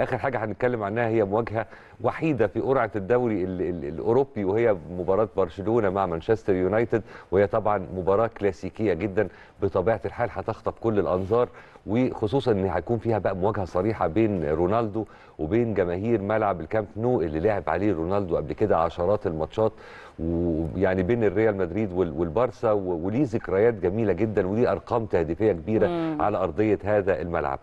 اخر حاجه هنتكلم عنها هي مواجهه وحيده في قرعه الدوري الاوروبي وهي مباراه برشلونه مع مانشستر يونايتد وهي طبعا مباراه كلاسيكيه جدا بطبيعه الحال هتخطف كل الانظار وخصوصا ان هيكون فيها بقى مواجهه صريحه بين رونالدو وبين جماهير ملعب الكامب نو اللي لعب عليه رونالدو قبل كده عشرات الماتشات ويعني بين الريال مدريد والبارسا وليه ذكريات جميله جدا وليه ارقام تهديفيه كبيره مم. على ارضيه هذا الملعب